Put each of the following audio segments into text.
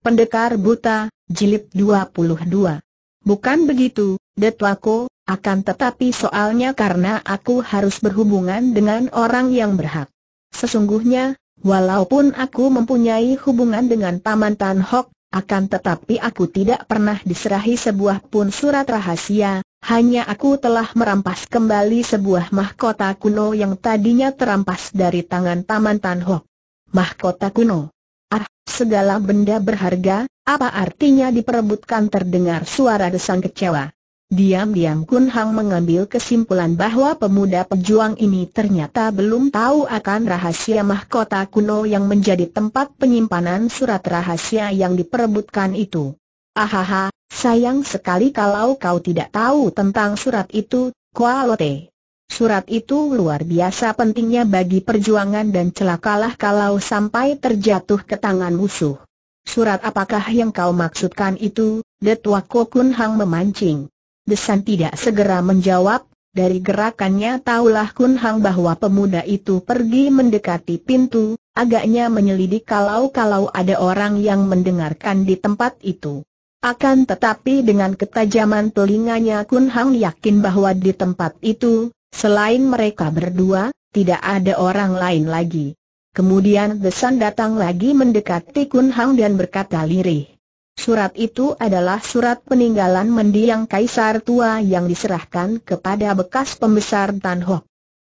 Pendekar Buta, Jilid 22. Bukan begitu, Detwako, akan tetapi soalnya karena aku harus berhubungan dengan orang yang berhak. Sesungguhnya, walaupun aku mempunyai hubungan dengan Paman Tan Hok, akan tetapi aku tidak pernah diserahi sebuah pun surat rahasia, hanya aku telah merampas kembali sebuah mahkota kuno yang tadinya terampas dari tangan Paman Tan Hok. Mahkota kuno Ah, segala benda berharga, apa artinya diperebutkan terdengar suara desan kecewa. Diam-diam Kun Hang mengambil kesimpulan bahwa pemuda pejuang ini ternyata belum tahu akan rahasia mahkota kuno yang menjadi tempat penyimpanan surat rahasia yang diperebutkan itu. Ahaha, sayang sekali kalau kau tidak tahu tentang surat itu, Kualote. Surat itu luar biasa pentingnya bagi perjuangan dan celakalah kalau sampai terjatuh ke tangan musuh. Surat apakah yang kau maksudkan itu? Detwa Kokun Hang memancing. Desan tidak segera menjawab, dari gerakannya tahulah Kun Hang bahwa pemuda itu pergi mendekati pintu, agaknya menyelidik kalau-kalau ada orang yang mendengarkan di tempat itu. Akan tetapi dengan ketajaman telinganya Kun Hang yakin bahwa di tempat itu, Selain mereka berdua, tidak ada orang lain lagi. Kemudian Desan datang lagi mendekati Kun Hang dan berkata lirih. Surat itu adalah surat peninggalan mendiang kaisar tua yang diserahkan kepada bekas pembesar Tan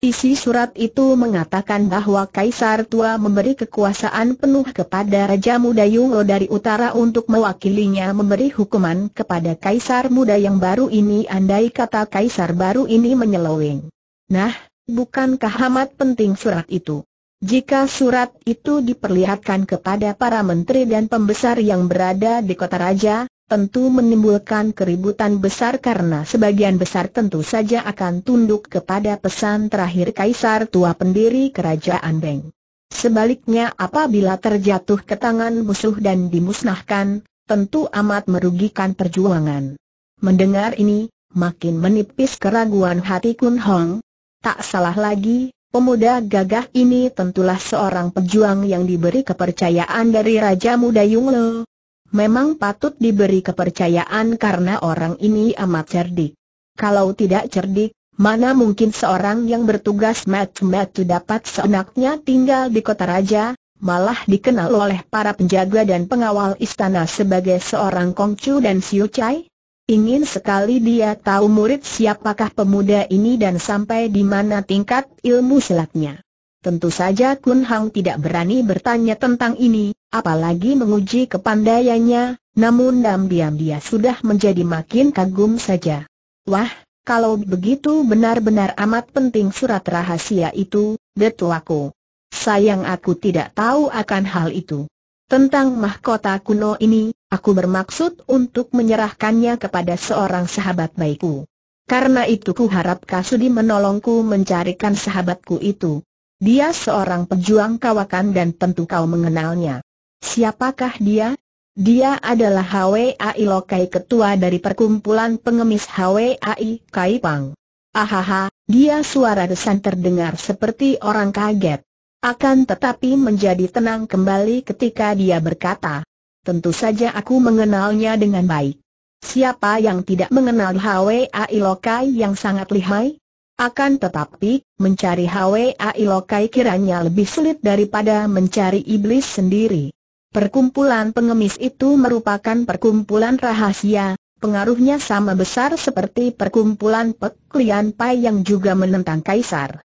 Isi surat itu mengatakan bahwa kaisar tua memberi kekuasaan penuh kepada Raja Muda Yunglo dari utara untuk mewakilinya memberi hukuman kepada kaisar muda yang baru ini andai kata kaisar baru ini menyeleweng. Nah, bukankah amat penting surat itu? Jika surat itu diperlihatkan kepada para menteri dan pembesar yang berada di kota raja, tentu menimbulkan keributan besar karena sebagian besar tentu saja akan tunduk kepada pesan terakhir Kaisar tua pendiri kerajaan Beng. Sebaliknya apabila terjatuh ke tangan musuh dan dimusnahkan, tentu amat merugikan perjuangan. Mendengar ini, makin menipis keraguan hati Kun Hong, Tak salah lagi, pemuda gagah ini tentulah seorang pejuang yang diberi kepercayaan dari Raja Muda Yunglo. Memang patut diberi kepercayaan karena orang ini amat cerdik. Kalau tidak cerdik, mana mungkin seorang yang bertugas metu-metu dapat seenaknya tinggal di kota raja, malah dikenal oleh para penjaga dan pengawal istana sebagai seorang Kongcu dan Siu Chai? Ingin sekali dia tahu murid siapakah pemuda ini dan sampai di mana tingkat ilmu silatnya. Tentu saja Kun Hang tidak berani bertanya tentang ini, apalagi menguji kepandaiannya, namun diam-diam dia sudah menjadi makin kagum saja. Wah, kalau begitu benar-benar amat penting surat rahasia itu, detuaku. Sayang aku tidak tahu akan hal itu. Tentang mahkota kuno ini, aku bermaksud untuk menyerahkannya kepada seorang sahabat baikku. Karena itu ku harap Kasudi menolongku mencarikan sahabatku itu. Dia seorang pejuang kawakan dan tentu kau mengenalnya. Siapakah dia? Dia adalah HWAI Lokai ketua dari perkumpulan pengemis HWAI Kaipang. Ahaha, dia suara desan terdengar seperti orang kaget. Akan tetapi menjadi tenang kembali ketika dia berkata, Tentu saja aku mengenalnya dengan baik. Siapa yang tidak mengenal Hwa Ailokai yang sangat lihai? Akan tetapi, mencari Hwa Ailokai kiranya lebih sulit daripada mencari iblis sendiri. Perkumpulan pengemis itu merupakan perkumpulan rahasia, pengaruhnya sama besar seperti perkumpulan Peklian Pai yang juga menentang Kaisar.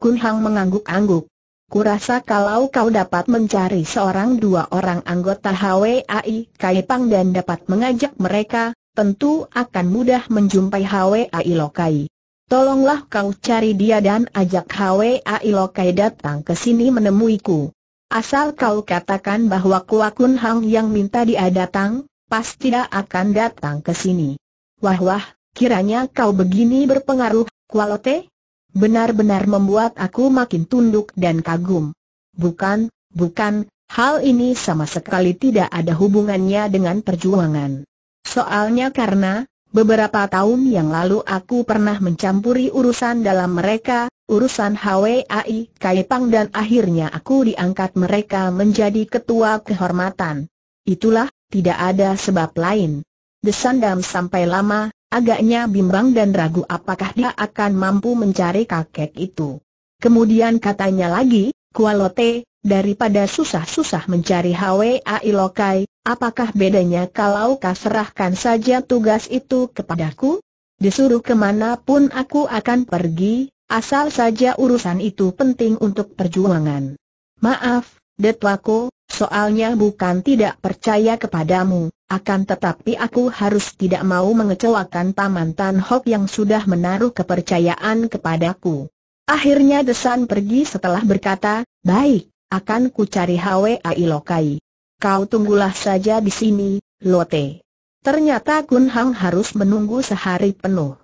Kun Hang mengangguk-angguk. Kurasa kalau kau dapat mencari seorang dua orang anggota HWAI Kaipang dan dapat mengajak mereka, tentu akan mudah menjumpai HWAI Lokai. Tolonglah kau cari dia dan ajak HWAI Lokai datang ke sini menemuiku. Asal kau katakan bahwa Kuakun Hang yang minta dia datang, pasti dia akan datang ke sini. Wah wah, kiranya kau begini berpengaruh, Kualote? Benar-benar membuat aku makin tunduk dan kagum. Bukan, bukan, hal ini sama sekali tidak ada hubungannya dengan perjuangan. Soalnya karena, beberapa tahun yang lalu aku pernah mencampuri urusan dalam mereka, urusan HWAI Kaipang dan akhirnya aku diangkat mereka menjadi ketua kehormatan. Itulah, tidak ada sebab lain. Desandam sampai lama, agaknya bimbang dan ragu apakah dia akan mampu mencari kakek itu. Kemudian katanya lagi, Kualote, daripada susah-susah mencari HWA Ilokai, apakah bedanya kalau kau serahkan saja tugas itu kepadaku? Disuruh kemana pun aku akan pergi, asal saja urusan itu penting untuk perjuangan. Maaf, Detwako, Soalnya bukan tidak percaya kepadamu, akan tetapi aku harus tidak mau mengecewakan Taman Tan Hok yang sudah menaruh kepercayaan kepadaku. Akhirnya Desan pergi setelah berkata, baik, akan ku cari Hwai Lokai. Kau tunggulah saja di sini, Lote. Ternyata Kun Hang harus menunggu sehari penuh.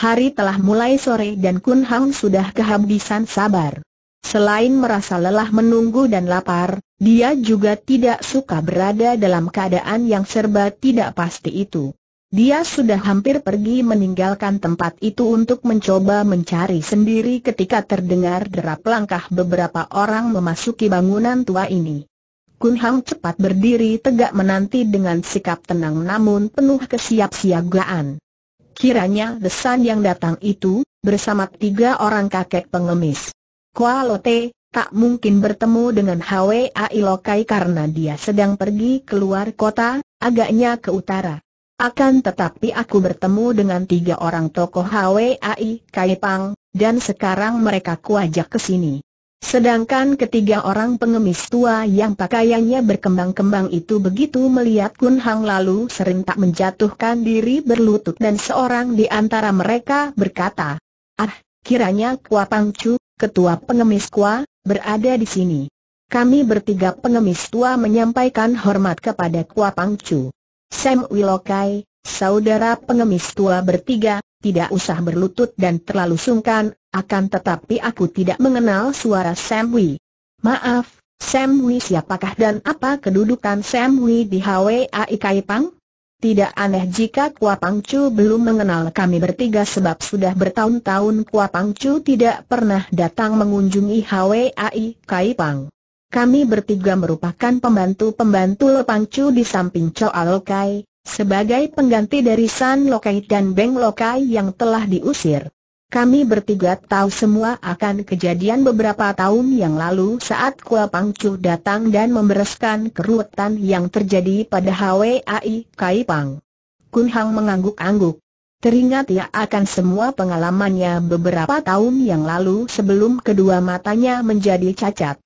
Hari telah mulai sore dan Kun Hang sudah kehabisan sabar. Selain merasa lelah menunggu dan lapar, dia juga tidak suka berada dalam keadaan yang serba tidak pasti itu. Dia sudah hampir pergi meninggalkan tempat itu untuk mencoba mencari sendiri ketika terdengar derap langkah beberapa orang memasuki bangunan tua ini. Kun Hang cepat berdiri tegak menanti dengan sikap tenang namun penuh kesiapsiagaan. Kiranya desan yang datang itu, bersama tiga orang kakek pengemis. Kualote, tak mungkin bertemu dengan Hwa Ilokai karena dia sedang pergi keluar kota, agaknya ke utara. Akan tetapi aku bertemu dengan tiga orang tokoh Hwai Kaipang, dan sekarang mereka kuajak ke sini. Sedangkan ketiga orang pengemis tua yang pakaiannya berkembang-kembang itu begitu melihat Kun Hang lalu serentak menjatuhkan diri berlutut dan seorang di antara mereka berkata, Ah, kiranya Kua Pang Chu, ketua pengemis Kuah berada di sini. Kami bertiga pengemis tua menyampaikan hormat kepada Kua Pangcu. Sam Wilokai, saudara pengemis tua bertiga, tidak usah berlutut dan terlalu sungkan, akan tetapi aku tidak mengenal suara Sam Wi. Maaf, Sam Wi siapakah dan apa kedudukan Sam Wi di HWAI Pang? Tidak aneh jika Kua Pangcu belum mengenal kami bertiga sebab sudah bertahun-tahun Kua Pangcu tidak pernah datang mengunjungi HWAI Kaipang. Kami bertiga merupakan pembantu-pembantu Lo Pangcu di samping Choa Lokai, sebagai pengganti dari San Lokai dan Beng Lokai yang telah diusir. Kami bertiga tahu semua akan kejadian beberapa tahun yang lalu saat Kua Pangcu datang dan membereskan keruwetan yang terjadi pada HWAI Kai Pang. Kun Hang mengangguk-angguk. Teringat ia akan semua pengalamannya beberapa tahun yang lalu sebelum kedua matanya menjadi cacat.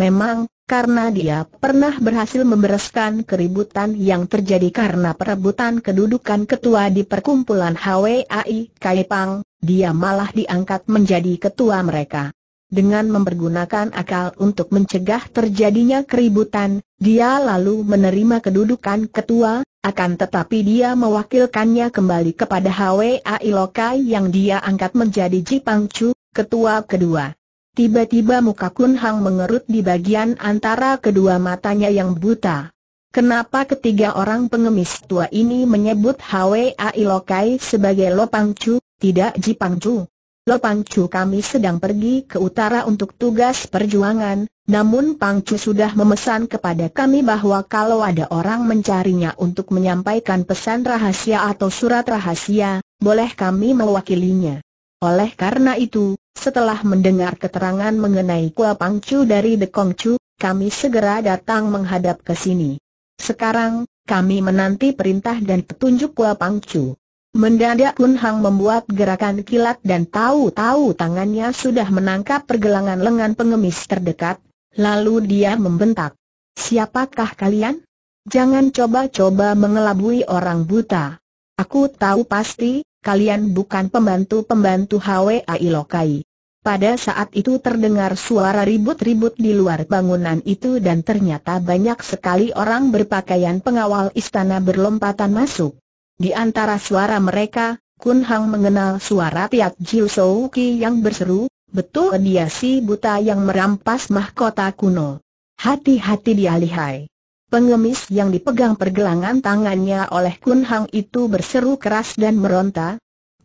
Memang, karena dia pernah berhasil membereskan keributan yang terjadi karena perebutan kedudukan ketua di perkumpulan HWAI Kai Pang, dia malah diangkat menjadi ketua mereka. Dengan mempergunakan akal untuk mencegah terjadinya keributan, dia lalu menerima kedudukan ketua, akan tetapi dia mewakilkannya kembali kepada HWA Ilokai yang dia angkat menjadi Chu, ketua kedua. Tiba-tiba muka Kun Hang mengerut di bagian antara kedua matanya yang buta. Kenapa ketiga orang pengemis tua ini menyebut HWA Ilokai sebagai Chu? Tidak Ji Pangcu. Lo Pangcu kami sedang pergi ke utara untuk tugas perjuangan, namun Pangcu sudah memesan kepada kami bahwa kalau ada orang mencarinya untuk menyampaikan pesan rahasia atau surat rahasia, boleh kami mewakilinya. Oleh karena itu, setelah mendengar keterangan mengenai Kua Pangcu dari The Kongcu, kami segera datang menghadap ke sini. Sekarang, kami menanti perintah dan petunjuk Kua Pangcu. Mendadak pun Hang membuat gerakan kilat dan tahu-tahu tangannya sudah menangkap pergelangan lengan pengemis terdekat, lalu dia membentak. Siapakah kalian? Jangan coba-coba mengelabui orang buta. Aku tahu pasti, kalian bukan pembantu-pembantu HWA Ilokai." Pada saat itu terdengar suara ribut-ribut di luar bangunan itu dan ternyata banyak sekali orang berpakaian pengawal istana berlompatan masuk. Di antara suara mereka, Kun Hang mengenal suara Piat Jiu Ki yang berseru, betul dia si buta yang merampas mahkota kuno. Hati-hati dia lihai. Pengemis yang dipegang pergelangan tangannya oleh Kun Hang itu berseru keras dan meronta.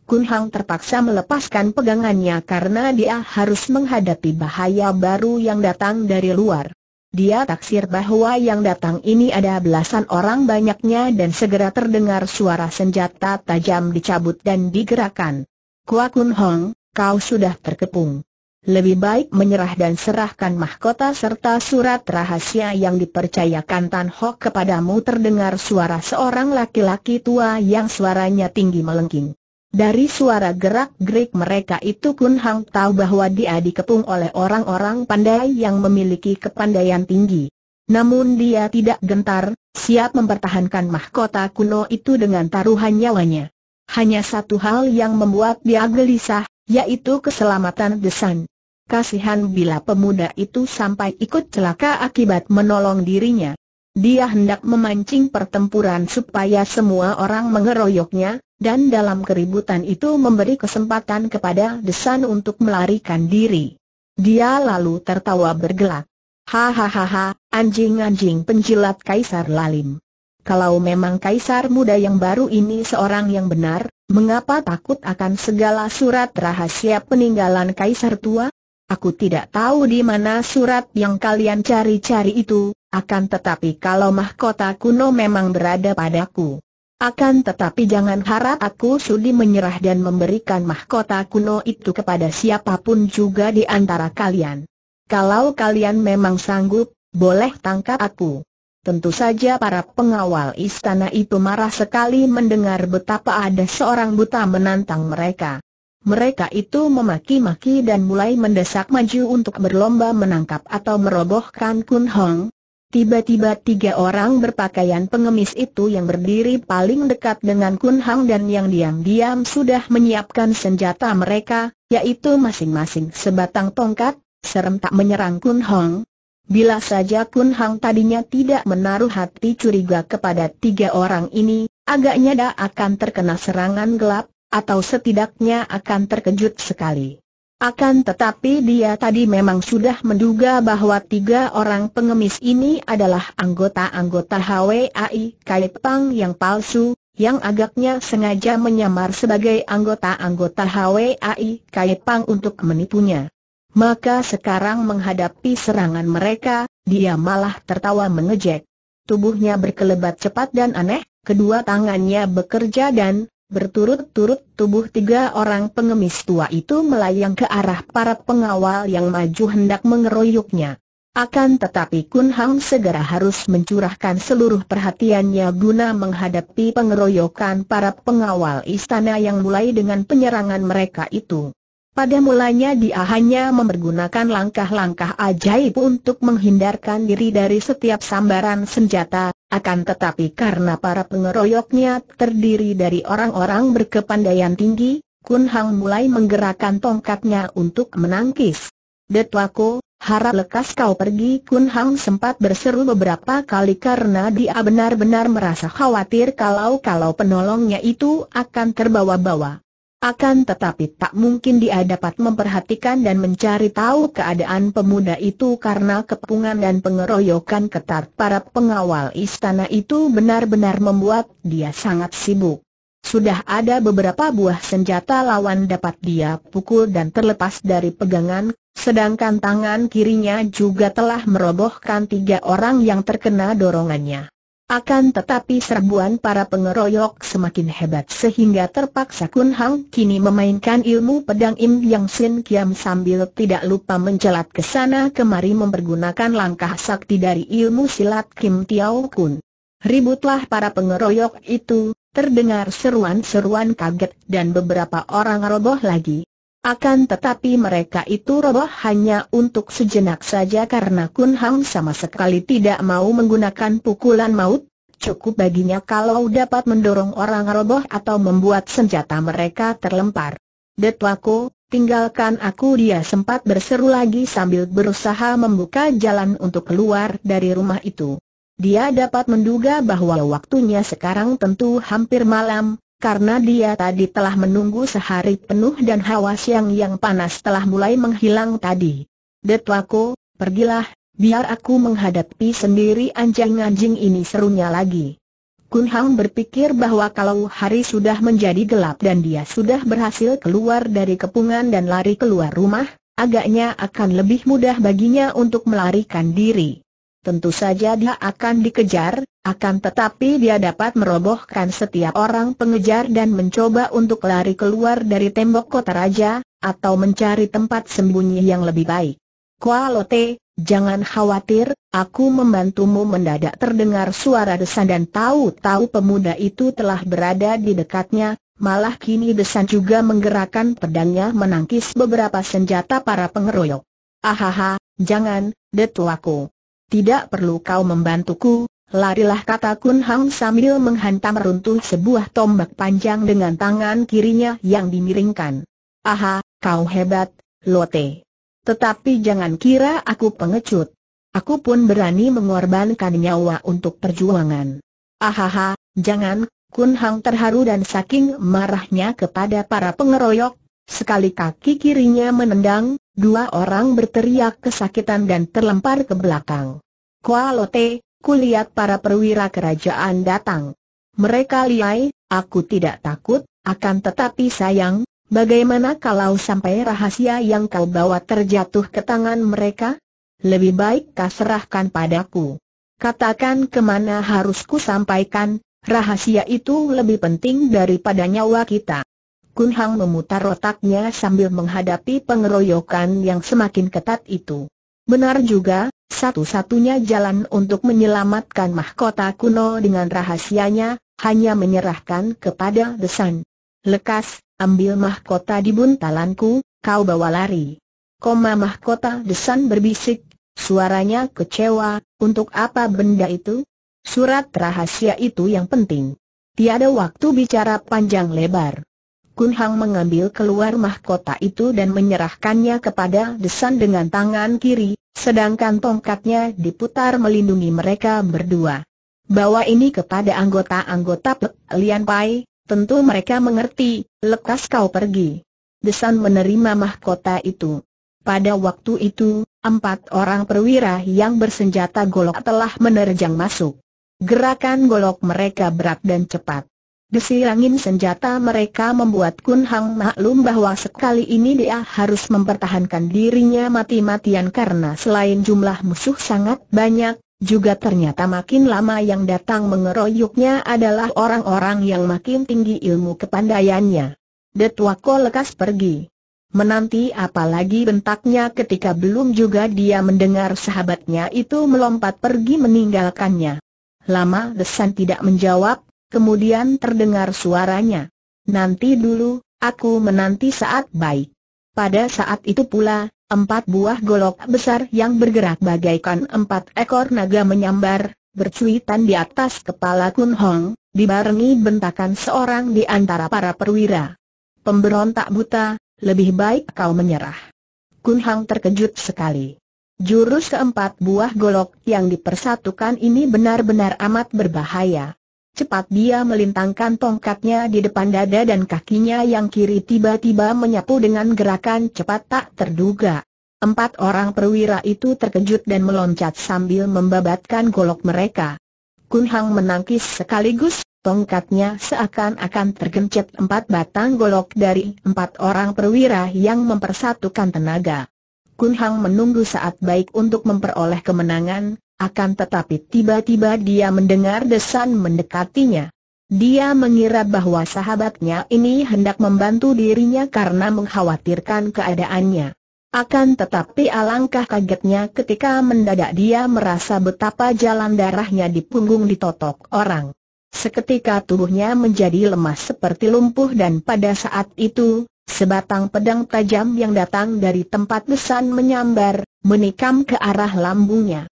Kun Hang terpaksa melepaskan pegangannya karena dia harus menghadapi bahaya baru yang datang dari luar. Dia taksir bahwa yang datang ini ada belasan orang banyaknya dan segera terdengar suara senjata tajam dicabut dan digerakkan. Kua Kun Hong, kau sudah terkepung. Lebih baik menyerah dan serahkan mahkota serta surat rahasia yang dipercayakan Tan Hok kepadamu terdengar suara seorang laki-laki tua yang suaranya tinggi melengking. Dari suara gerak-gerik mereka itu Kun Hang tahu bahwa dia dikepung oleh orang-orang pandai yang memiliki kepandaian tinggi. Namun dia tidak gentar, siap mempertahankan mahkota kuno itu dengan taruhan nyawanya. Hanya satu hal yang membuat dia gelisah, yaitu keselamatan Desan. Kasihan bila pemuda itu sampai ikut celaka akibat menolong dirinya. Dia hendak memancing pertempuran supaya semua orang mengeroyoknya, dan dalam keributan itu memberi kesempatan kepada Desan untuk melarikan diri. Dia lalu tertawa bergelak. Hahaha, anjing-anjing penjilat Kaisar Lalim. Kalau memang Kaisar muda yang baru ini seorang yang benar, mengapa takut akan segala surat rahasia peninggalan Kaisar tua? Aku tidak tahu di mana surat yang kalian cari-cari itu, akan tetapi kalau mahkota kuno memang berada padaku, akan tetapi jangan harap aku sudi menyerah dan memberikan mahkota kuno itu kepada siapapun juga di antara kalian. Kalau kalian memang sanggup, boleh tangkap aku. Tentu saja para pengawal istana itu marah sekali mendengar betapa ada seorang buta menantang mereka. Mereka itu memaki-maki dan mulai mendesak maju untuk berlomba menangkap atau merobohkan Kun Hong, Tiba-tiba tiga orang berpakaian pengemis itu yang berdiri paling dekat dengan Kun Hang dan yang diam-diam sudah menyiapkan senjata mereka, yaitu masing-masing sebatang tongkat, serentak menyerang Kun Hang. Bila saja Kun Hang tadinya tidak menaruh hati curiga kepada tiga orang ini, agaknya dia akan terkena serangan gelap, atau setidaknya akan terkejut sekali. Akan tetapi dia tadi memang sudah menduga bahwa tiga orang pengemis ini adalah anggota-anggota HWAI Kaipang yang palsu, yang agaknya sengaja menyamar sebagai anggota-anggota HWAI Kaipang untuk menipunya. Maka sekarang menghadapi serangan mereka, dia malah tertawa mengejek. Tubuhnya berkelebat cepat dan aneh, kedua tangannya bekerja dan, Berturut-turut tubuh tiga orang pengemis tua itu melayang ke arah para pengawal yang maju hendak mengeroyoknya. Akan tetapi Kun Hang segera harus mencurahkan seluruh perhatiannya guna menghadapi pengeroyokan para pengawal istana yang mulai dengan penyerangan mereka itu. Pada mulanya dia hanya mempergunakan langkah-langkah ajaib untuk menghindarkan diri dari setiap sambaran senjata, akan tetapi karena para pengeroyoknya terdiri dari orang-orang berkepandaian tinggi, Kun Hang mulai menggerakkan tongkatnya untuk menangkis. Detwako, harap lekas kau pergi Kun Hang sempat berseru beberapa kali karena dia benar-benar merasa khawatir kalau-kalau penolongnya itu akan terbawa-bawa. Akan tetapi tak mungkin dia dapat memperhatikan dan mencari tahu keadaan pemuda itu karena kepungan dan pengeroyokan ketat para pengawal istana itu benar-benar membuat dia sangat sibuk. Sudah ada beberapa buah senjata lawan dapat dia pukul dan terlepas dari pegangan, sedangkan tangan kirinya juga telah merobohkan tiga orang yang terkena dorongannya. Akan tetapi serbuan para pengeroyok semakin hebat sehingga terpaksa Kun Hang kini memainkan ilmu pedang Im Yang Sin Kiam sambil tidak lupa mencelat ke sana kemari mempergunakan langkah sakti dari ilmu silat Kim Tiao Kun. Ributlah para pengeroyok itu, terdengar seruan-seruan kaget dan beberapa orang roboh lagi. Akan tetapi mereka itu roboh hanya untuk sejenak saja karena Kun Hang sama sekali tidak mau menggunakan pukulan maut, cukup baginya kalau dapat mendorong orang roboh atau membuat senjata mereka terlempar. Detwako, tinggalkan aku dia sempat berseru lagi sambil berusaha membuka jalan untuk keluar dari rumah itu. Dia dapat menduga bahwa waktunya sekarang tentu hampir malam, karena dia tadi telah menunggu sehari penuh dan hawa siang yang panas telah mulai menghilang tadi. Detwako, pergilah, biar aku menghadapi sendiri anjing-anjing ini serunya lagi. Kun Hang berpikir bahwa kalau hari sudah menjadi gelap dan dia sudah berhasil keluar dari kepungan dan lari keluar rumah, agaknya akan lebih mudah baginya untuk melarikan diri tentu saja dia akan dikejar, akan tetapi dia dapat merobohkan setiap orang pengejar dan mencoba untuk lari keluar dari tembok kota raja, atau mencari tempat sembunyi yang lebih baik. Kualote, jangan khawatir, aku membantumu mendadak terdengar suara desan dan tahu-tahu pemuda itu telah berada di dekatnya, malah kini desan juga menggerakkan pedangnya menangkis beberapa senjata para pengeroyok. Ahaha, jangan, detuaku. Tidak perlu kau membantuku, larilah kata Kun Hang sambil menghantam runtuh sebuah tombak panjang dengan tangan kirinya yang dimiringkan. Aha, kau hebat, Lote. Tetapi jangan kira aku pengecut. Aku pun berani mengorbankan nyawa untuk perjuangan. Ahaha, jangan, Kun Hang terharu dan saking marahnya kepada para pengeroyok, Sekali kaki kirinya menendang, dua orang berteriak kesakitan dan terlempar ke belakang. Kualote, kulihat para perwira kerajaan datang. Mereka liai, aku tidak takut, akan tetapi sayang, bagaimana kalau sampai rahasia yang kau bawa terjatuh ke tangan mereka? Lebih baik kau serahkan padaku. Katakan kemana harus ku sampaikan, rahasia itu lebih penting daripada nyawa kita. Kun Hang memutar otaknya sambil menghadapi pengeroyokan yang semakin ketat itu. Benar juga, satu-satunya jalan untuk menyelamatkan mahkota kuno dengan rahasianya, hanya menyerahkan kepada desan. Lekas, ambil mahkota di buntalanku, kau bawa lari. Koma mahkota desan berbisik, suaranya kecewa, untuk apa benda itu? Surat rahasia itu yang penting. Tiada waktu bicara panjang lebar. Kun Hang mengambil keluar mahkota itu dan menyerahkannya kepada Desan dengan tangan kiri, sedangkan tongkatnya diputar melindungi mereka berdua. Bawa ini kepada anggota-anggota Pek Lian Pai, tentu mereka mengerti, lekas kau pergi. Desan menerima mahkota itu. Pada waktu itu, empat orang perwira yang bersenjata golok telah menerjang masuk. Gerakan golok mereka berat dan cepat. Desi angin senjata mereka membuat Kun Hang maklum bahwa sekali ini dia harus mempertahankan dirinya mati-matian karena selain jumlah musuh sangat banyak, juga ternyata makin lama yang datang mengeroyoknya adalah orang-orang yang makin tinggi ilmu kepandaiannya. Detwako lekas pergi. Menanti apalagi bentaknya ketika belum juga dia mendengar sahabatnya itu melompat pergi meninggalkannya. Lama Desan tidak menjawab, Kemudian terdengar suaranya. Nanti dulu, aku menanti saat baik. Pada saat itu pula, empat buah golok besar yang bergerak bagaikan empat ekor naga menyambar, bercuitan di atas kepala Kun Hong, dibarengi bentakan seorang di antara para perwira. Pemberontak buta, lebih baik kau menyerah. Kun Hong terkejut sekali. Jurus keempat buah golok yang dipersatukan ini benar-benar amat berbahaya. Cepat dia melintangkan tongkatnya di depan dada dan kakinya yang kiri tiba-tiba menyapu dengan gerakan cepat tak terduga. Empat orang perwira itu terkejut dan meloncat sambil membabatkan golok mereka. Kun Hang menangkis sekaligus, tongkatnya seakan-akan tergencet empat batang golok dari empat orang perwira yang mempersatukan tenaga. Kun Hang menunggu saat baik untuk memperoleh kemenangan, akan tetapi tiba-tiba dia mendengar desan mendekatinya. Dia mengira bahwa sahabatnya ini hendak membantu dirinya karena mengkhawatirkan keadaannya. Akan tetapi alangkah kagetnya ketika mendadak dia merasa betapa jalan darahnya di punggung ditotok orang. Seketika tubuhnya menjadi lemas seperti lumpuh dan pada saat itu, sebatang pedang tajam yang datang dari tempat desan menyambar, menikam ke arah lambungnya.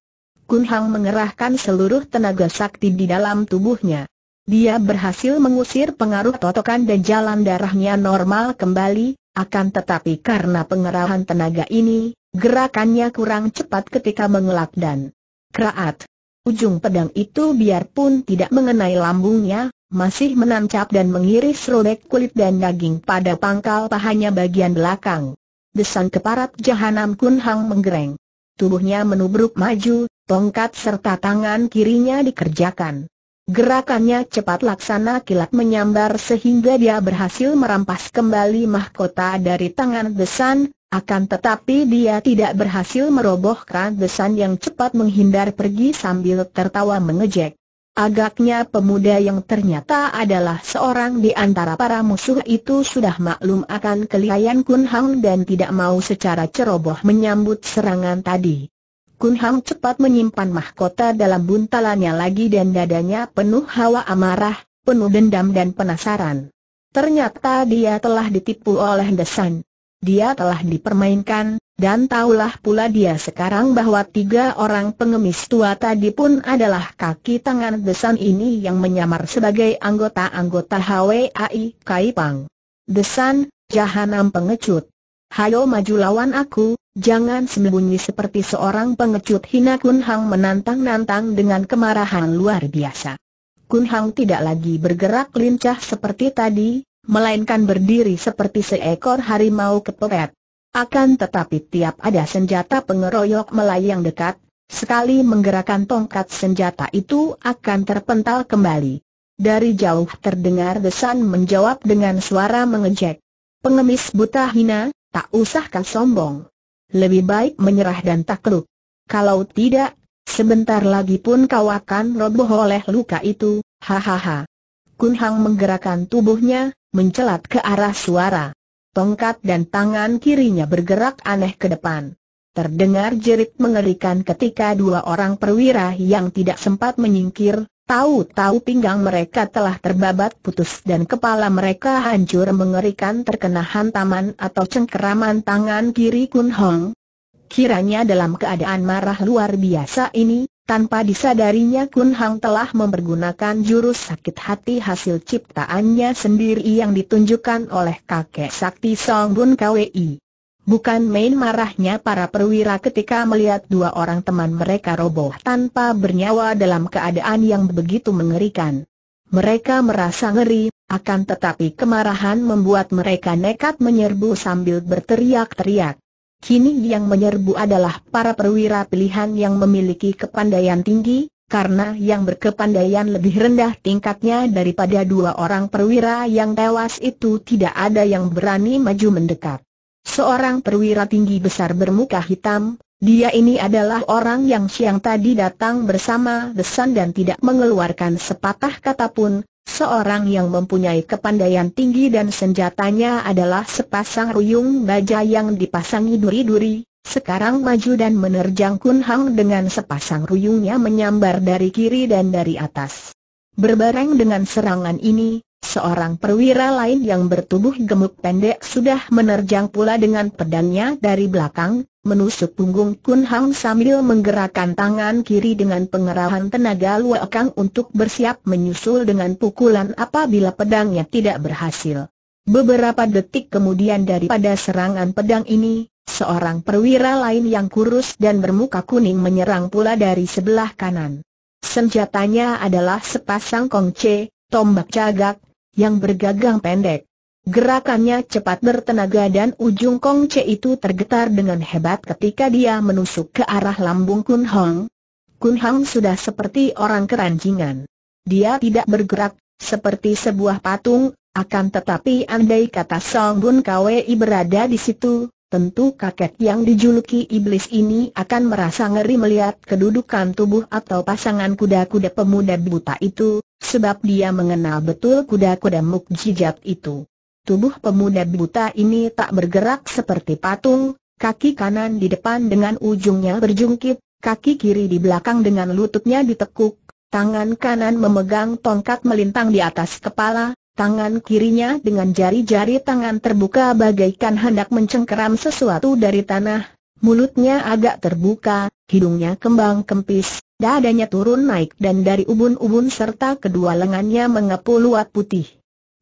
Kun Hang mengerahkan seluruh tenaga sakti di dalam tubuhnya. Dia berhasil mengusir pengaruh totokan dan jalan darahnya normal kembali, akan tetapi karena pengerahan tenaga ini, gerakannya kurang cepat ketika mengelak dan keraat. Ujung pedang itu biarpun tidak mengenai lambungnya, masih menancap dan mengiris robek kulit dan daging pada pangkal pahanya bagian belakang. Desan keparat jahanam Kun Hang menggereng. Tubuhnya menubruk maju, tongkat serta tangan kirinya dikerjakan. Gerakannya cepat laksana kilat menyambar sehingga dia berhasil merampas kembali mahkota dari tangan Desan, akan tetapi dia tidak berhasil merobohkan Desan yang cepat menghindar pergi sambil tertawa mengejek. Agaknya pemuda yang ternyata adalah seorang di antara para musuh itu sudah maklum akan kelihayan Kun Hang dan tidak mau secara ceroboh menyambut serangan tadi. Kun Hang cepat menyimpan mahkota dalam buntalannya lagi dan dadanya penuh hawa amarah, penuh dendam dan penasaran. Ternyata dia telah ditipu oleh Desan. Dia telah dipermainkan, dan tahulah pula dia sekarang bahwa tiga orang pengemis tua tadi pun adalah kaki tangan Desan ini yang menyamar sebagai anggota-anggota HWAI Kaipang. Desan, jahanam pengecut. Hayo maju lawan aku, Jangan sembunyi seperti seorang pengecut hina Kun Hang menantang-nantang dengan kemarahan luar biasa. Kun Hang tidak lagi bergerak lincah seperti tadi, melainkan berdiri seperti seekor harimau keperet. Akan tetapi tiap ada senjata pengeroyok melayang dekat, sekali menggerakkan tongkat senjata itu akan terpental kembali. Dari jauh terdengar desan menjawab dengan suara mengejek. Pengemis buta hina, tak usahkan sombong lebih baik menyerah dan takluk. Kalau tidak, sebentar lagi pun kau akan roboh oleh luka itu, hahaha. Kun Hang menggerakkan tubuhnya, mencelat ke arah suara. Tongkat dan tangan kirinya bergerak aneh ke depan. Terdengar jerit mengerikan ketika dua orang perwira yang tidak sempat menyingkir, Tahu-tahu pinggang mereka telah terbabat putus dan kepala mereka hancur mengerikan terkena hantaman atau cengkeraman tangan kiri Kun Hong. Kiranya dalam keadaan marah luar biasa ini, tanpa disadarinya Kun Hong telah mempergunakan jurus sakit hati hasil ciptaannya sendiri yang ditunjukkan oleh kakek sakti Song Bun Kwi. Bukan main marahnya para perwira ketika melihat dua orang teman mereka roboh tanpa bernyawa dalam keadaan yang begitu mengerikan. Mereka merasa ngeri, akan tetapi kemarahan membuat mereka nekat menyerbu sambil berteriak-teriak. Kini yang menyerbu adalah para perwira pilihan yang memiliki kepandaian tinggi, karena yang berkepandaian lebih rendah tingkatnya daripada dua orang perwira yang tewas itu tidak ada yang berani maju mendekat. Seorang perwira tinggi besar bermuka hitam, dia ini adalah orang yang siang tadi datang bersama Desan dan tidak mengeluarkan sepatah kata pun, seorang yang mempunyai kepandaian tinggi dan senjatanya adalah sepasang ruyung baja yang dipasangi duri-duri, sekarang maju dan menerjang Kun Hang dengan sepasang ruyungnya menyambar dari kiri dan dari atas. Berbareng dengan serangan ini, Seorang perwira lain yang bertubuh gemuk pendek sudah menerjang pula dengan pedangnya dari belakang, menusuk punggung Kun Hang sambil menggerakkan tangan kiri dengan pengerahan tenaga luakang untuk bersiap menyusul dengan pukulan apabila pedangnya tidak berhasil. Beberapa detik kemudian daripada serangan pedang ini, seorang perwira lain yang kurus dan bermuka kuning menyerang pula dari sebelah kanan. Senjatanya adalah sepasang kongce, tombak cagak, yang bergagang pendek. Gerakannya cepat bertenaga dan ujung kongce itu tergetar dengan hebat ketika dia menusuk ke arah lambung Kun Hong. Kun Hong sudah seperti orang keranjingan. Dia tidak bergerak, seperti sebuah patung, akan tetapi andai kata Song Bun Kwei berada di situ, tentu kakek yang dijuluki iblis ini akan merasa ngeri melihat kedudukan tubuh atau pasangan kuda-kuda pemuda buta itu, sebab dia mengenal betul kuda-kuda mukjizat itu. Tubuh pemuda buta ini tak bergerak seperti patung, kaki kanan di depan dengan ujungnya berjungkit, kaki kiri di belakang dengan lututnya ditekuk, tangan kanan memegang tongkat melintang di atas kepala, tangan kirinya dengan jari-jari tangan terbuka bagaikan hendak mencengkeram sesuatu dari tanah, mulutnya agak terbuka, hidungnya kembang kempis, dadanya turun naik dan dari ubun-ubun serta kedua lengannya mengepul luat putih.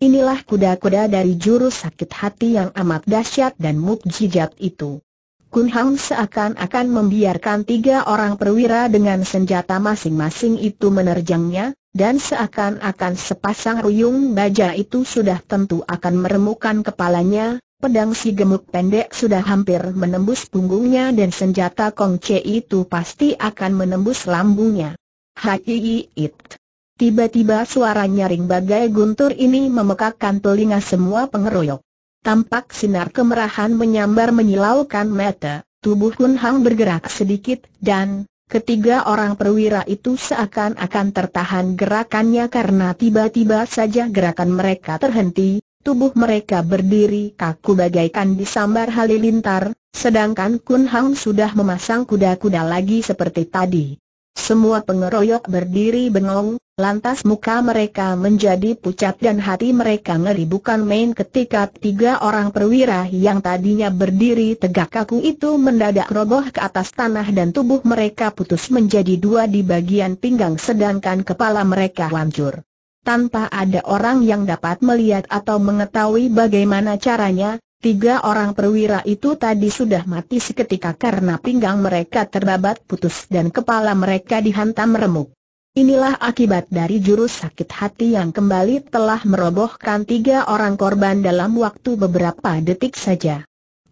Inilah kuda-kuda dari jurus sakit hati yang amat dahsyat dan mukjizat itu. Kun Hang seakan-akan membiarkan tiga orang perwira dengan senjata masing-masing itu menerjangnya, dan seakan-akan sepasang ruyung baja itu sudah tentu akan meremukan kepalanya, Pedang si gemuk pendek sudah hampir menembus punggungnya dan senjata Kong Che itu pasti akan menembus lambungnya. Haki it. Tiba-tiba suara nyaring bagai guntur ini memekakkan telinga semua pengeroyok. Tampak sinar kemerahan menyambar menyilaukan mata, tubuh Kun Hang bergerak sedikit dan Ketiga orang perwira itu seakan-akan tertahan gerakannya karena tiba-tiba saja gerakan mereka terhenti, tubuh mereka berdiri kaku bagaikan disambar halilintar, sedangkan Kun Hang sudah memasang kuda-kuda lagi seperti tadi. Semua pengeroyok berdiri bengong, lantas muka mereka menjadi pucat dan hati mereka ngeri bukan main ketika tiga orang perwira yang tadinya berdiri tegak kaku itu mendadak roboh ke atas tanah dan tubuh mereka putus menjadi dua di bagian pinggang sedangkan kepala mereka hancur tanpa ada orang yang dapat melihat atau mengetahui bagaimana caranya, tiga orang perwira itu tadi sudah mati seketika karena pinggang mereka terbabat putus dan kepala mereka dihantam remuk. Inilah akibat dari jurus sakit hati yang kembali telah merobohkan tiga orang korban dalam waktu beberapa detik saja.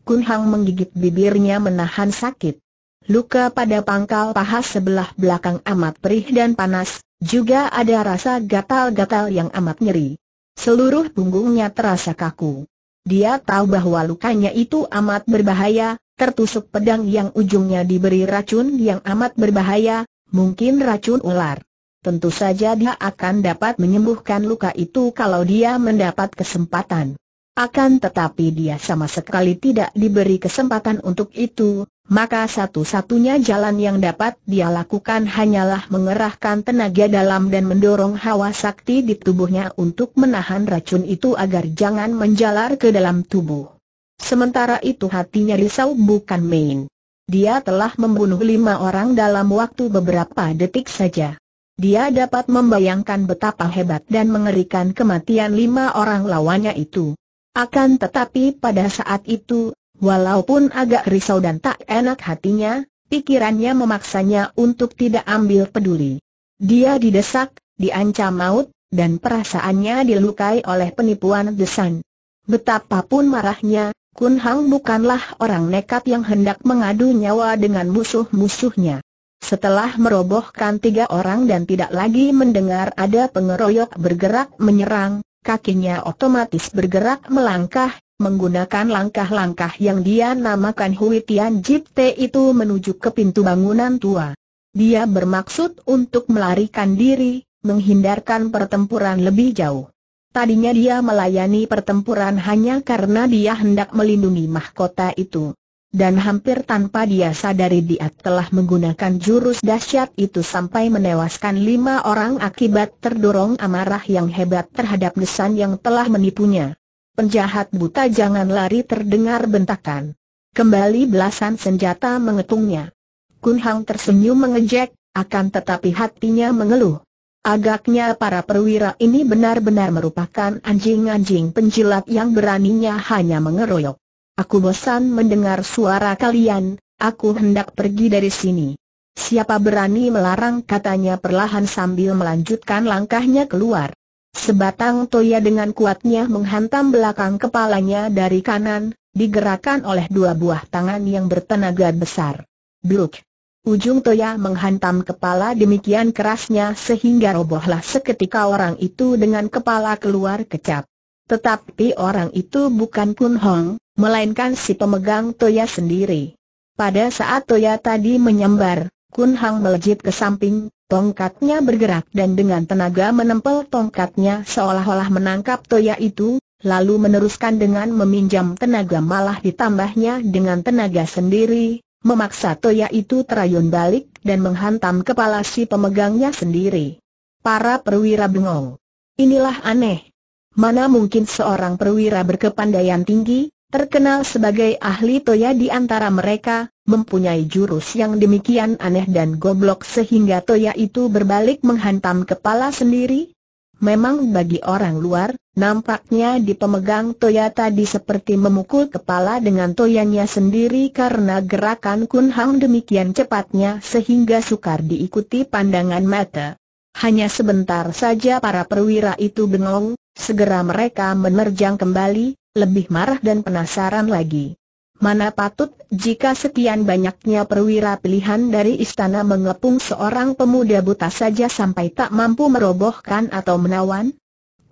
Kun Hang menggigit bibirnya menahan sakit. Luka pada pangkal paha sebelah belakang amat perih dan panas, juga ada rasa gatal-gatal yang amat nyeri. Seluruh punggungnya terasa kaku. Dia tahu bahwa lukanya itu amat berbahaya, tertusuk pedang yang ujungnya diberi racun yang amat berbahaya, mungkin racun ular. Tentu saja dia akan dapat menyembuhkan luka itu kalau dia mendapat kesempatan. Akan tetapi dia sama sekali tidak diberi kesempatan untuk itu, maka satu-satunya jalan yang dapat dia lakukan hanyalah mengerahkan tenaga dalam dan mendorong hawa sakti di tubuhnya untuk menahan racun itu agar jangan menjalar ke dalam tubuh. Sementara itu hatinya risau bukan main. Dia telah membunuh lima orang dalam waktu beberapa detik saja. Dia dapat membayangkan betapa hebat dan mengerikan kematian lima orang lawannya itu. Akan tetapi pada saat itu, Walaupun agak risau dan tak enak hatinya, pikirannya memaksanya untuk tidak ambil peduli. Dia didesak, diancam maut, dan perasaannya dilukai oleh penipuan desan. Betapapun marahnya, Kun Hang bukanlah orang nekat yang hendak mengadu nyawa dengan musuh-musuhnya. Setelah merobohkan tiga orang dan tidak lagi mendengar ada pengeroyok bergerak menyerang, kakinya otomatis bergerak melangkah, menggunakan langkah-langkah yang dia namakan Hui Tian Jipte itu menuju ke pintu bangunan tua. Dia bermaksud untuk melarikan diri, menghindarkan pertempuran lebih jauh. Tadinya dia melayani pertempuran hanya karena dia hendak melindungi mahkota itu. Dan hampir tanpa dia sadari dia telah menggunakan jurus dahsyat itu sampai menewaskan lima orang akibat terdorong amarah yang hebat terhadap Nesan yang telah menipunya penjahat buta jangan lari terdengar bentakan. Kembali belasan senjata mengetungnya. Kun Hang tersenyum mengejek, akan tetapi hatinya mengeluh. Agaknya para perwira ini benar-benar merupakan anjing-anjing penjilat yang beraninya hanya mengeroyok. Aku bosan mendengar suara kalian, aku hendak pergi dari sini. Siapa berani melarang katanya perlahan sambil melanjutkan langkahnya keluar. Sebatang toya dengan kuatnya menghantam belakang kepalanya dari kanan, digerakkan oleh dua buah tangan yang bertenaga besar. Bluk! Ujung toya menghantam kepala demikian kerasnya sehingga robohlah seketika orang itu dengan kepala keluar kecap. Tetapi orang itu bukan Kun Hong, melainkan si pemegang toya sendiri. Pada saat toya tadi menyambar, Kun Hang melejit ke samping, tongkatnya bergerak dan dengan tenaga menempel tongkatnya seolah-olah menangkap toya itu, lalu meneruskan dengan meminjam tenaga malah ditambahnya dengan tenaga sendiri, memaksa toya itu terayun balik dan menghantam kepala si pemegangnya sendiri. Para perwira bengong. Inilah aneh. Mana mungkin seorang perwira berkepandaian tinggi, terkenal sebagai ahli toya di antara mereka, mempunyai jurus yang demikian aneh dan goblok sehingga Toya itu berbalik menghantam kepala sendiri? Memang bagi orang luar, nampaknya di pemegang Toya tadi seperti memukul kepala dengan Toyanya sendiri karena gerakan Kun Hang demikian cepatnya sehingga sukar diikuti pandangan mata. Hanya sebentar saja para perwira itu bengong, segera mereka menerjang kembali, lebih marah dan penasaran lagi. Mana patut jika sekian banyaknya perwira pilihan dari istana mengepung seorang pemuda buta saja sampai tak mampu merobohkan atau menawan?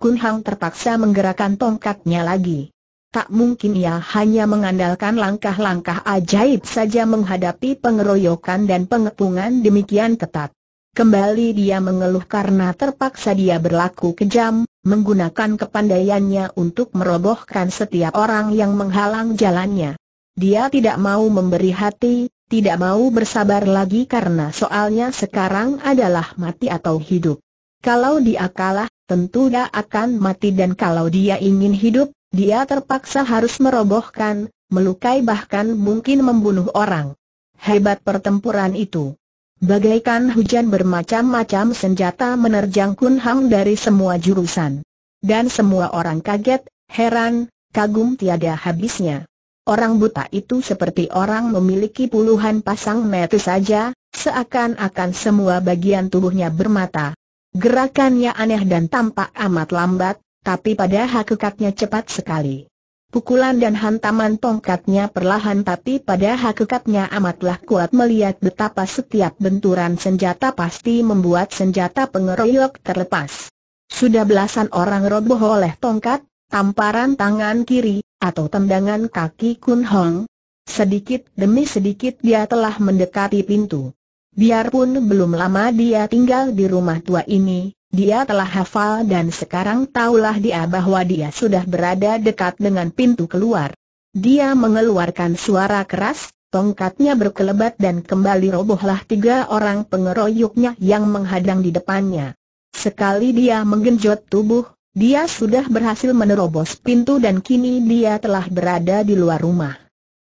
Kun Hang terpaksa menggerakkan tongkatnya lagi. Tak mungkin ia hanya mengandalkan langkah-langkah ajaib saja menghadapi pengeroyokan dan pengepungan demikian ketat. Kembali dia mengeluh karena terpaksa dia berlaku kejam, menggunakan kepandaiannya untuk merobohkan setiap orang yang menghalang jalannya. Dia tidak mau memberi hati, tidak mau bersabar lagi karena soalnya sekarang adalah mati atau hidup. Kalau dia kalah, tentu dia akan mati dan kalau dia ingin hidup, dia terpaksa harus merobohkan, melukai bahkan mungkin membunuh orang. Hebat pertempuran itu. Bagaikan hujan bermacam-macam senjata menerjang Kun Hang dari semua jurusan. Dan semua orang kaget, heran, kagum tiada habisnya. Orang buta itu seperti orang memiliki puluhan pasang mata saja, seakan-akan semua bagian tubuhnya bermata. Gerakannya aneh dan tampak amat lambat, tapi pada hakikatnya cepat sekali. Pukulan dan hantaman tongkatnya perlahan tapi pada hakikatnya amatlah kuat melihat betapa setiap benturan senjata pasti membuat senjata pengeroyok terlepas. Sudah belasan orang roboh oleh tongkat, tamparan tangan kiri, atau tendangan kaki Kun Hong. Sedikit demi sedikit dia telah mendekati pintu. Biarpun belum lama dia tinggal di rumah tua ini, dia telah hafal dan sekarang tahulah dia bahwa dia sudah berada dekat dengan pintu keluar. Dia mengeluarkan suara keras, tongkatnya berkelebat dan kembali robohlah tiga orang pengeroyoknya yang menghadang di depannya. Sekali dia menggenjot tubuh, dia sudah berhasil menerobos pintu dan kini dia telah berada di luar rumah.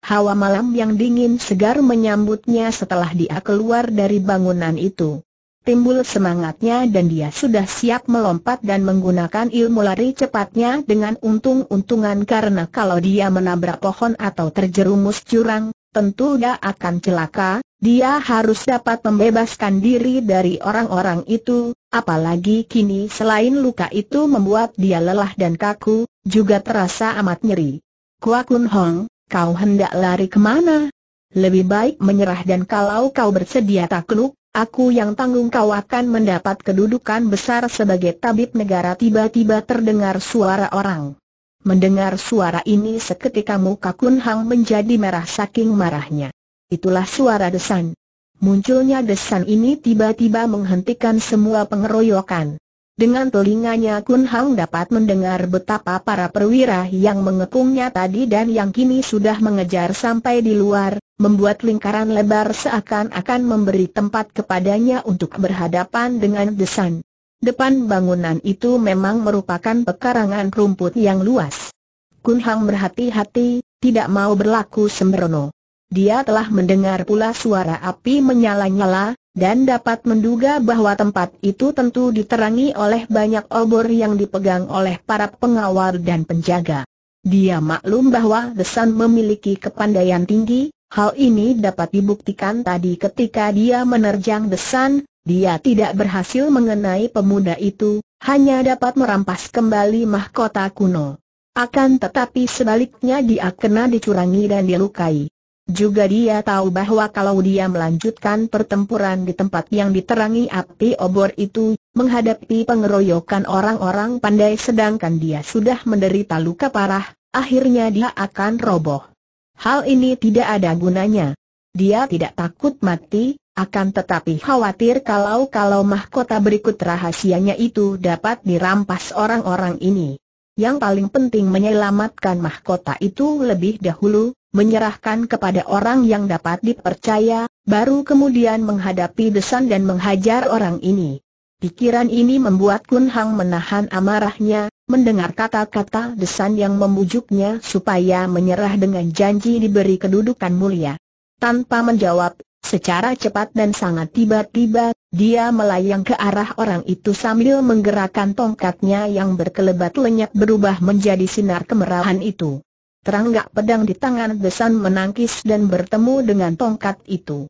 Hawa malam yang dingin segar menyambutnya setelah dia keluar dari bangunan itu. Timbul semangatnya dan dia sudah siap melompat dan menggunakan ilmu lari cepatnya dengan untung-untungan karena kalau dia menabrak pohon atau terjerumus curang, tentu dia akan celaka, dia harus dapat membebaskan diri dari orang-orang itu, apalagi kini selain luka itu membuat dia lelah dan kaku, juga terasa amat nyeri. Kua Kun Hong, kau hendak lari kemana? Lebih baik menyerah dan kalau kau bersedia takluk, aku yang tanggung kau akan mendapat kedudukan besar sebagai tabib negara tiba-tiba terdengar suara orang. Mendengar suara ini seketika muka Kun Hong menjadi merah saking marahnya. Itulah suara desan. Munculnya desan ini tiba-tiba menghentikan semua pengeroyokan. Dengan telinganya Kun Hang dapat mendengar betapa para perwira yang mengepungnya tadi dan yang kini sudah mengejar sampai di luar, membuat lingkaran lebar seakan-akan memberi tempat kepadanya untuk berhadapan dengan desan. Depan bangunan itu memang merupakan pekarangan rumput yang luas. Kun Hang berhati-hati, tidak mau berlaku sembrono. Dia telah mendengar pula suara api menyala-nyala, dan dapat menduga bahwa tempat itu tentu diterangi oleh banyak obor yang dipegang oleh para pengawal dan penjaga. Dia maklum bahwa Desan memiliki kepandaian tinggi, hal ini dapat dibuktikan tadi ketika dia menerjang Desan, dia tidak berhasil mengenai pemuda itu, hanya dapat merampas kembali mahkota kuno. Akan tetapi sebaliknya dia kena dicurangi dan dilukai. Juga dia tahu bahwa kalau dia melanjutkan pertempuran di tempat yang diterangi api obor itu, menghadapi pengeroyokan orang-orang pandai sedangkan dia sudah menderita luka parah, akhirnya dia akan roboh. Hal ini tidak ada gunanya. Dia tidak takut mati, akan tetapi khawatir kalau-kalau mahkota berikut rahasianya itu dapat dirampas orang-orang ini. Yang paling penting menyelamatkan mahkota itu lebih dahulu, menyerahkan kepada orang yang dapat dipercaya, baru kemudian menghadapi desan dan menghajar orang ini. Pikiran ini membuat Kun Hang menahan amarahnya, mendengar kata-kata desan yang membujuknya supaya menyerah dengan janji diberi kedudukan mulia. Tanpa menjawab, secara cepat dan sangat tiba-tiba, dia melayang ke arah orang itu sambil menggerakkan tongkatnya yang berkelebat lenyap berubah menjadi sinar kemerahan itu. Teranggak pedang di tangan Desan menangkis dan bertemu dengan tongkat itu.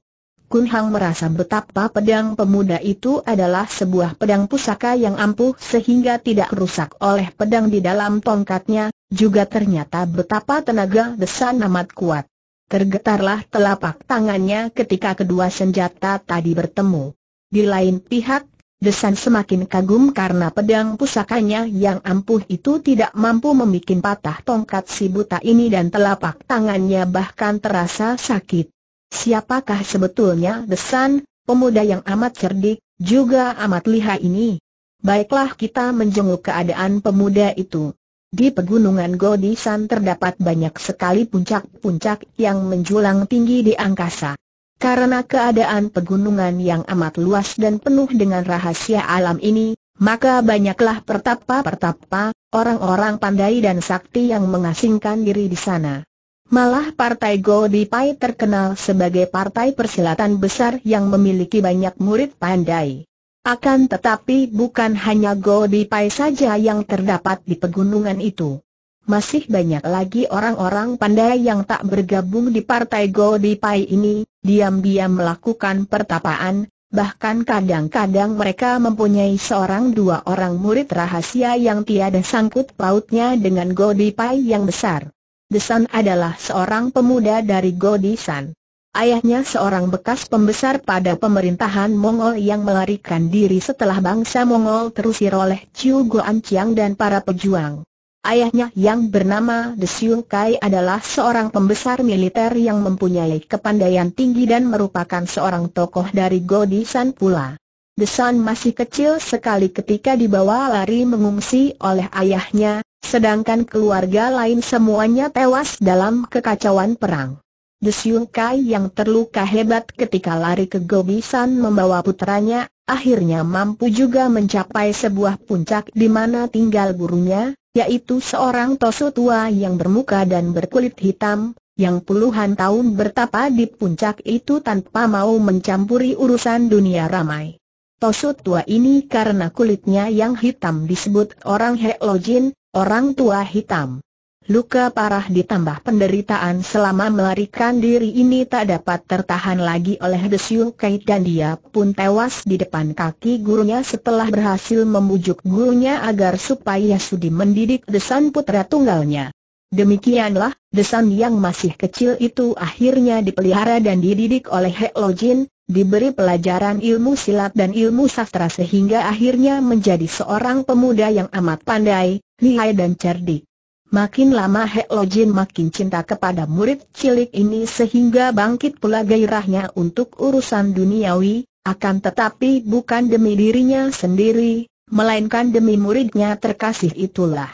Kun Hang merasa betapa pedang pemuda itu adalah sebuah pedang pusaka yang ampuh sehingga tidak rusak oleh pedang di dalam tongkatnya, juga ternyata betapa tenaga Besan amat kuat. Tergetarlah telapak tangannya ketika kedua senjata tadi bertemu. Di lain pihak, Desan semakin kagum karena pedang pusakanya yang ampuh itu tidak mampu membuat patah tongkat si buta ini dan telapak tangannya bahkan terasa sakit. Siapakah sebetulnya Desan, pemuda yang amat cerdik, juga amat lihai ini? Baiklah kita menjenguk keadaan pemuda itu. Di pegunungan Godisan terdapat banyak sekali puncak-puncak yang menjulang tinggi di angkasa. Karena keadaan pegunungan yang amat luas dan penuh dengan rahasia alam ini, maka banyaklah pertapa-pertapa, orang-orang pandai dan sakti yang mengasingkan diri di sana. Malah Partai Godipai terkenal sebagai partai persilatan besar yang memiliki banyak murid pandai. Akan tetapi bukan hanya Godipai saja yang terdapat di pegunungan itu. Masih banyak lagi orang-orang pandai yang tak bergabung di Partai Godipai ini, diam-diam melakukan pertapaan, bahkan kadang-kadang mereka mempunyai seorang dua orang murid rahasia yang tiada sangkut pautnya dengan Godipai yang besar. Desan adalah seorang pemuda dari Godisan. Ayahnya seorang bekas pembesar pada pemerintahan Mongol yang melarikan diri setelah bangsa Mongol terusir oleh Chiu Goan Chiang dan para pejuang. Ayahnya yang bernama Siung Kai adalah seorang pembesar militer yang mempunyai kepandaian tinggi dan merupakan seorang tokoh dari Godisan pula. Desan masih kecil sekali ketika dibawa lari mengungsi oleh ayahnya, sedangkan keluarga lain semuanya tewas dalam kekacauan perang. Desyul Kai yang terluka hebat ketika lari ke Gobisan membawa putranya, akhirnya mampu juga mencapai sebuah puncak di mana tinggal gurunya, yaitu seorang tosu tua yang bermuka dan berkulit hitam, yang puluhan tahun bertapa di puncak itu tanpa mau mencampuri urusan dunia ramai. Tosu tua ini karena kulitnya yang hitam disebut orang Heklojin, orang tua hitam luka parah ditambah penderitaan selama melarikan diri ini tak dapat tertahan lagi oleh Desyu Kait dan dia pun tewas di depan kaki gurunya setelah berhasil membujuk gurunya agar supaya sudi mendidik Desan putra tunggalnya. Demikianlah, Desan yang masih kecil itu akhirnya dipelihara dan dididik oleh Lo Jin, diberi pelajaran ilmu silat dan ilmu sastra sehingga akhirnya menjadi seorang pemuda yang amat pandai, lihai dan cerdik. Makin lama Hek Lojin makin cinta kepada murid cilik ini sehingga bangkit pula gairahnya untuk urusan duniawi, akan tetapi bukan demi dirinya sendiri, melainkan demi muridnya terkasih itulah.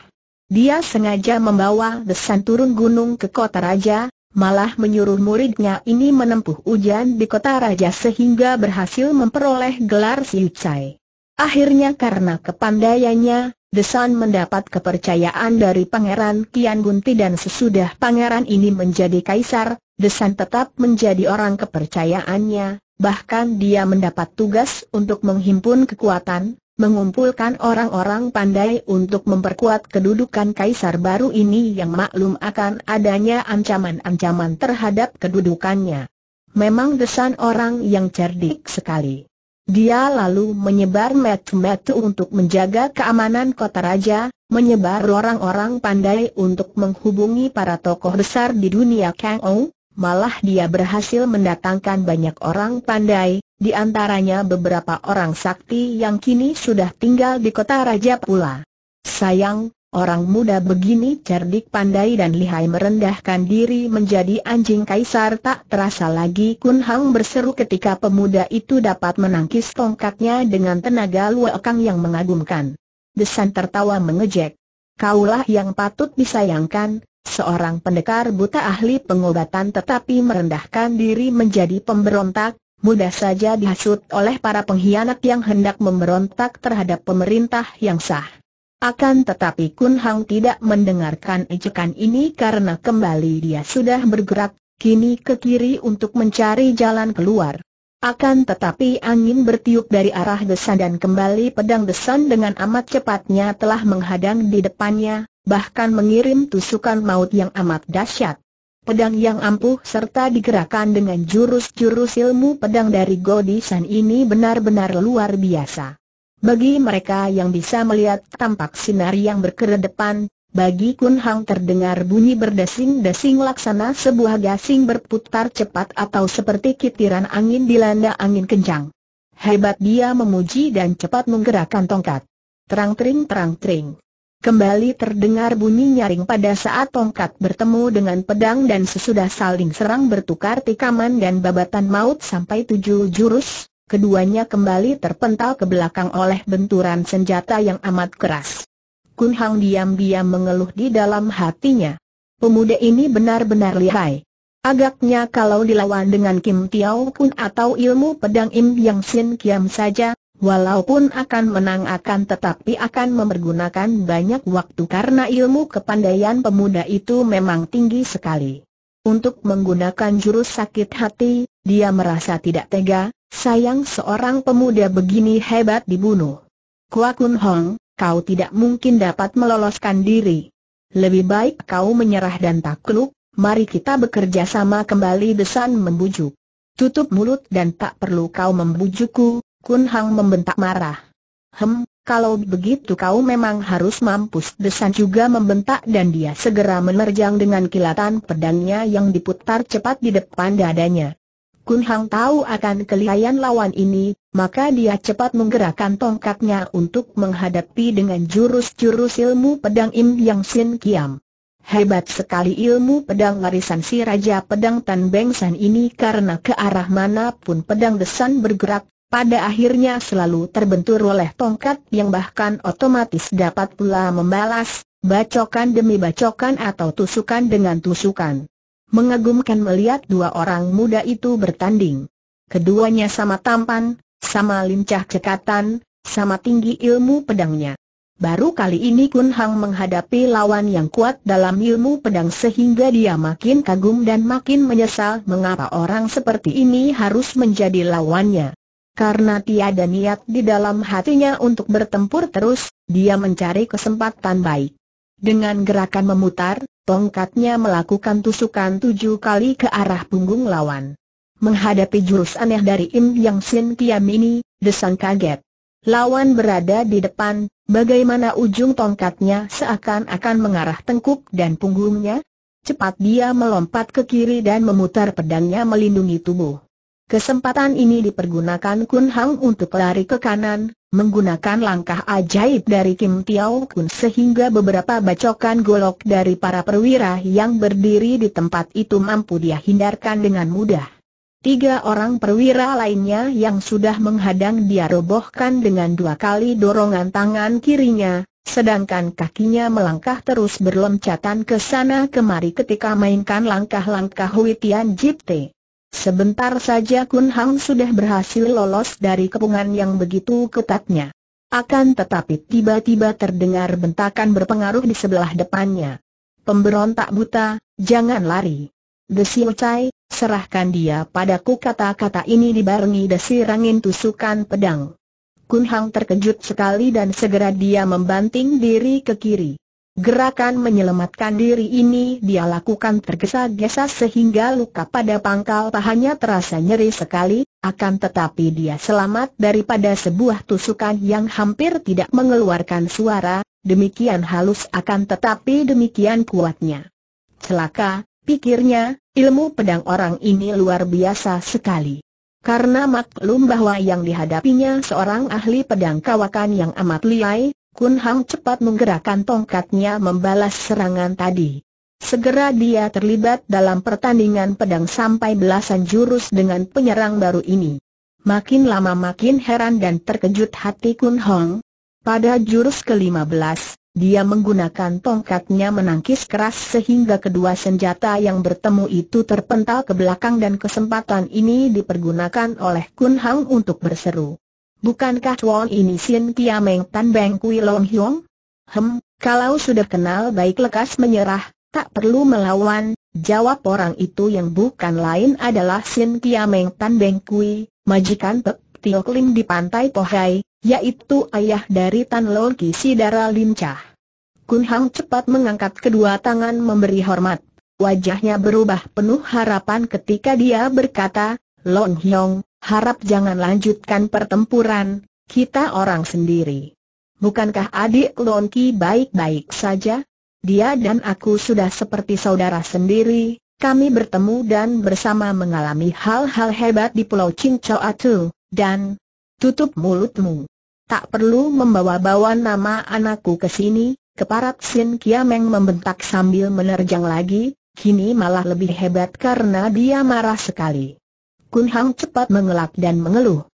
Dia sengaja membawa desan turun gunung ke kota raja, malah menyuruh muridnya ini menempuh ujian di kota raja sehingga berhasil memperoleh gelar si Siucai. Akhirnya karena kepandaiannya, Desan mendapat kepercayaan dari Pangeran Kian Gunti dan sesudah Pangeran ini menjadi kaisar, Desan tetap menjadi orang kepercayaannya, bahkan dia mendapat tugas untuk menghimpun kekuatan, mengumpulkan orang-orang pandai untuk memperkuat kedudukan kaisar baru ini yang maklum akan adanya ancaman-ancaman terhadap kedudukannya. Memang Desan orang yang cerdik sekali. Dia lalu menyebar metu-metu untuk menjaga keamanan kota raja, menyebar orang-orang pandai untuk menghubungi para tokoh besar di dunia Kang Ou, malah dia berhasil mendatangkan banyak orang pandai, di antaranya beberapa orang sakti yang kini sudah tinggal di kota raja pula. Sayang, Orang muda begini cerdik pandai dan lihai merendahkan diri menjadi anjing kaisar tak terasa lagi Kun Hang berseru ketika pemuda itu dapat menangkis tongkatnya dengan tenaga luakang yang mengagumkan. Desan tertawa mengejek. Kaulah yang patut disayangkan, seorang pendekar buta ahli pengobatan tetapi merendahkan diri menjadi pemberontak, mudah saja dihasut oleh para pengkhianat yang hendak memberontak terhadap pemerintah yang sah. Akan tetapi Kun Hang tidak mendengarkan ejekan ini karena kembali dia sudah bergerak, kini ke kiri untuk mencari jalan keluar. Akan tetapi angin bertiup dari arah desan dan kembali pedang desan dengan amat cepatnya telah menghadang di depannya, bahkan mengirim tusukan maut yang amat dahsyat. Pedang yang ampuh serta digerakkan dengan jurus-jurus ilmu pedang dari Godisan ini benar-benar luar biasa. Bagi mereka yang bisa melihat tampak sinar yang berkedepan, bagi Kun Hang terdengar bunyi berdesing-desing laksana sebuah gasing berputar cepat atau seperti kitiran angin dilanda angin kencang. Hebat dia memuji dan cepat menggerakkan tongkat. Terang-tering terang-tering. Kembali terdengar bunyi nyaring pada saat tongkat bertemu dengan pedang dan sesudah saling serang bertukar tikaman dan babatan maut sampai tujuh jurus, Keduanya kembali terpental ke belakang oleh benturan senjata yang amat keras. Kun Hang diam-diam mengeluh di dalam hatinya. Pemuda ini benar-benar lihai. Agaknya kalau dilawan dengan Kim Tiao Kun atau ilmu pedang Im Yang Sin Kiam saja, walaupun akan menang akan tetapi akan memergunakan banyak waktu karena ilmu kepandaian pemuda itu memang tinggi sekali untuk menggunakan jurus sakit hati, dia merasa tidak tega, sayang seorang pemuda begini hebat dibunuh. Kuakun Hong, kau tidak mungkin dapat meloloskan diri. Lebih baik kau menyerah dan takluk, mari kita bekerja sama kembali desan membujuk. Tutup mulut dan tak perlu kau membujukku, Kun Hang membentak marah. Hem, kalau begitu kau memang harus mampus Desan juga membentak dan dia segera menerjang dengan kilatan pedangnya yang diputar cepat di depan dadanya. Kun Hang tahu akan kelihayan lawan ini, maka dia cepat menggerakkan tongkatnya untuk menghadapi dengan jurus-jurus ilmu pedang Im Yang Sin Kiam. Hebat sekali ilmu pedang warisan si Raja Pedang Tan Beng San ini karena ke arah mana pun pedang desan bergerak, pada akhirnya selalu terbentur oleh tongkat yang bahkan otomatis dapat pula membalas, bacokan demi bacokan atau tusukan dengan tusukan. Mengagumkan melihat dua orang muda itu bertanding. Keduanya sama tampan, sama lincah cekatan, sama tinggi ilmu pedangnya. Baru kali ini Kun Hang menghadapi lawan yang kuat dalam ilmu pedang sehingga dia makin kagum dan makin menyesal mengapa orang seperti ini harus menjadi lawannya. Karena tiada niat di dalam hatinya untuk bertempur terus, dia mencari kesempatan baik. Dengan gerakan memutar, tongkatnya melakukan tusukan tujuh kali ke arah punggung lawan. Menghadapi jurus aneh dari Im Yang Sin Kiam ini, desang kaget. Lawan berada di depan, bagaimana ujung tongkatnya seakan-akan mengarah tengkuk dan punggungnya? Cepat dia melompat ke kiri dan memutar pedangnya melindungi tubuh. Kesempatan ini dipergunakan Kun Hang untuk lari ke kanan, menggunakan langkah ajaib dari Kim Tiao Kun sehingga beberapa bacokan golok dari para perwira yang berdiri di tempat itu mampu dia hindarkan dengan mudah. Tiga orang perwira lainnya yang sudah menghadang dia robohkan dengan dua kali dorongan tangan kirinya, sedangkan kakinya melangkah terus berloncatan ke sana kemari ketika mainkan langkah-langkah Hui Tian Jipte. Sebentar saja Kun Hang sudah berhasil lolos dari kepungan yang begitu ketatnya. Akan tetapi tiba-tiba terdengar bentakan berpengaruh di sebelah depannya. Pemberontak buta, jangan lari. Desilcai, Chai, serahkan dia padaku kata-kata ini dibarengi desir angin tusukan pedang. Kun Hang terkejut sekali dan segera dia membanting diri ke kiri. Gerakan menyelamatkan diri ini dia lakukan tergesa-gesa sehingga luka pada pangkal pahanya terasa nyeri sekali, akan tetapi dia selamat daripada sebuah tusukan yang hampir tidak mengeluarkan suara, demikian halus akan tetapi demikian kuatnya. Celaka, pikirnya, ilmu pedang orang ini luar biasa sekali. Karena maklum bahwa yang dihadapinya seorang ahli pedang kawakan yang amat liai, Kun Hang cepat menggerakkan tongkatnya membalas serangan tadi. Segera dia terlibat dalam pertandingan pedang sampai belasan jurus dengan penyerang baru ini. Makin lama makin heran dan terkejut hati Kun Hong. Pada jurus ke-15, dia menggunakan tongkatnya menangkis keras sehingga kedua senjata yang bertemu itu terpental ke belakang dan kesempatan ini dipergunakan oleh Kun Hang untuk berseru. Bukankah Chuan ini Sin Kiameng Tan Beng Kui Long Hiong? Hem, kalau sudah kenal baik lekas menyerah, tak perlu melawan, jawab orang itu yang bukan lain adalah Sin Kiameng Tan Beng Kui, majikan Pek Tio Kling di pantai Pohai, yaitu ayah dari Tan Lon Ki Sidara Chah. Kun Hang cepat mengangkat kedua tangan memberi hormat. Wajahnya berubah penuh harapan ketika dia berkata, Long Hiong, harap jangan lanjutkan pertempuran, kita orang sendiri. Bukankah adik Lonki baik-baik saja? Dia dan aku sudah seperti saudara sendiri, kami bertemu dan bersama mengalami hal-hal hebat di Pulau Atu, dan tutup mulutmu. Tak perlu membawa-bawa nama anakku ke sini, keparat Sin Kiameng membentak sambil menerjang lagi, kini malah lebih hebat karena dia marah sekali. Kun Hang cepat mengelak dan mengeluh.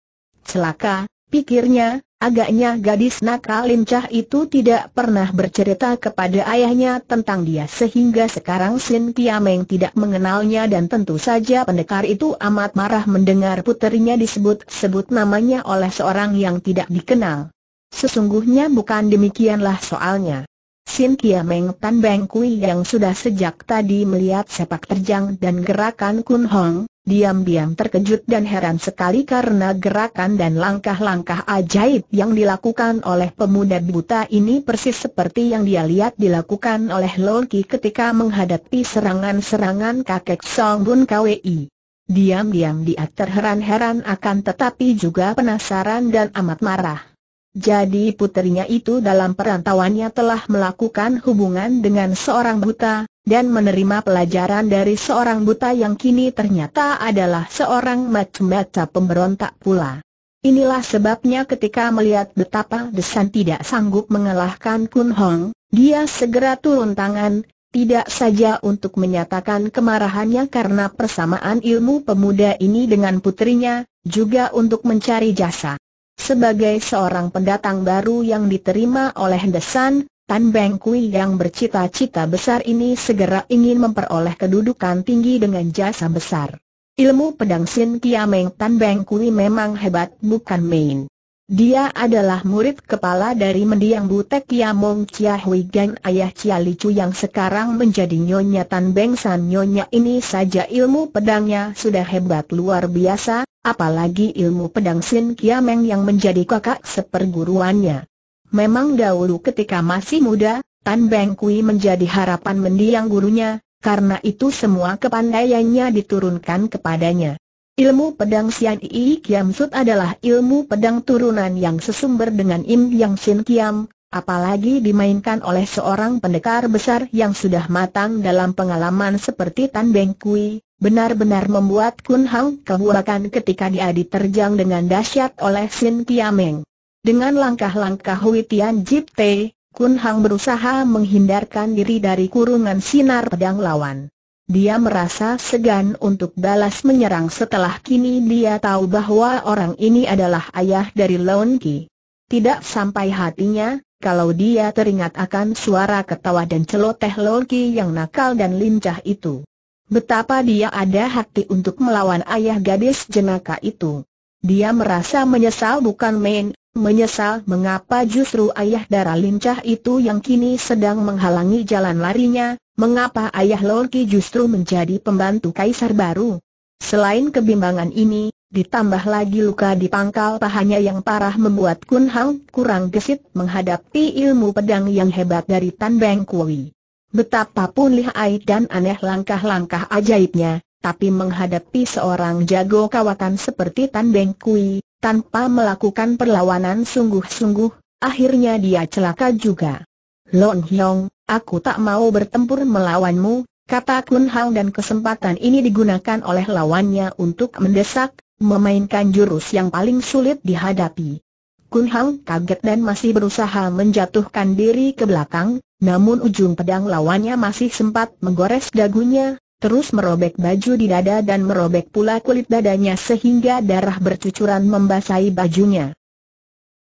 Celaka, pikirnya, agaknya gadis nakal lincah itu tidak pernah bercerita kepada ayahnya tentang dia sehingga sekarang Sin Kiameng tidak mengenalnya dan tentu saja pendekar itu amat marah mendengar puterinya disebut-sebut namanya oleh seorang yang tidak dikenal. Sesungguhnya bukan demikianlah soalnya. Sin Kiameng Tan Beng Kui yang sudah sejak tadi melihat sepak terjang dan gerakan Kun Hong, diam-diam terkejut dan heran sekali karena gerakan dan langkah-langkah ajaib yang dilakukan oleh pemuda buta ini persis seperti yang dia lihat dilakukan oleh Loki ketika menghadapi serangan-serangan kakek Song Bun Kwi. Diam-diam dia terheran-heran akan tetapi juga penasaran dan amat marah. Jadi putrinya itu dalam perantauannya telah melakukan hubungan dengan seorang buta, dan menerima pelajaran dari seorang buta yang kini ternyata adalah seorang macam-macam pemberontak pula. Inilah sebabnya ketika melihat betapa Desan tidak sanggup mengalahkan Kun Hong, dia segera turun tangan, tidak saja untuk menyatakan kemarahannya karena persamaan ilmu pemuda ini dengan putrinya, juga untuk mencari jasa. Sebagai seorang pendatang baru yang diterima oleh Desan, Tan Beng Kui yang bercita-cita besar ini segera ingin memperoleh kedudukan tinggi dengan jasa besar. Ilmu pedang Sin Kiameng Tan Beng Kui memang hebat bukan main. Dia adalah murid kepala dari mendiang butek Kiamong Chia Hui Gang ayah Chia Licu yang sekarang menjadi Nyonya Tan Beng San Nyonya ini saja ilmu pedangnya sudah hebat luar biasa, apalagi ilmu pedang Sin Kiameng yang menjadi kakak seperguruannya. Memang dahulu ketika masih muda, Tan Beng Kui menjadi harapan mendiang gurunya, karena itu semua kepandaiannya diturunkan kepadanya. Ilmu pedang Sian Yi Kiam Sut adalah ilmu pedang turunan yang sesumber dengan Im Yang Sin Kiam, apalagi dimainkan oleh seorang pendekar besar yang sudah matang dalam pengalaman seperti Tan Beng Kui, benar-benar membuat Kun Hang kehuakan ketika dia diterjang dengan dahsyat oleh Sin Kiameng. Dengan langkah-langkah Hui Tian Jip Te, Kun Hang berusaha menghindarkan diri dari kurungan sinar pedang lawan. Dia merasa segan untuk balas menyerang setelah kini dia tahu bahwa orang ini adalah ayah dari Lounki. Ki. Tidak sampai hatinya, kalau dia teringat akan suara ketawa dan celoteh Leon Ki yang nakal dan lincah itu. Betapa dia ada hati untuk melawan ayah gadis jenaka itu. Dia merasa menyesal bukan main, menyesal mengapa justru ayah darah lincah itu yang kini sedang menghalangi jalan larinya, mengapa ayah Lolki justru menjadi pembantu kaisar baru. Selain kebimbangan ini, ditambah lagi luka di pangkal pahanya yang parah membuat Kun Hang kurang gesit menghadapi ilmu pedang yang hebat dari Tan Beng Kui. Betapapun lihai dan aneh langkah-langkah ajaibnya, tapi menghadapi seorang jago kawatan seperti Tan Beng Kui, tanpa melakukan perlawanan sungguh-sungguh, akhirnya dia celaka juga. Lon Hyong, aku tak mau bertempur melawanmu, kata Kun Hang dan kesempatan ini digunakan oleh lawannya untuk mendesak, memainkan jurus yang paling sulit dihadapi. Kun Hang kaget dan masih berusaha menjatuhkan diri ke belakang, namun ujung pedang lawannya masih sempat menggores dagunya, terus merobek baju di dada dan merobek pula kulit dadanya sehingga darah bercucuran membasahi bajunya.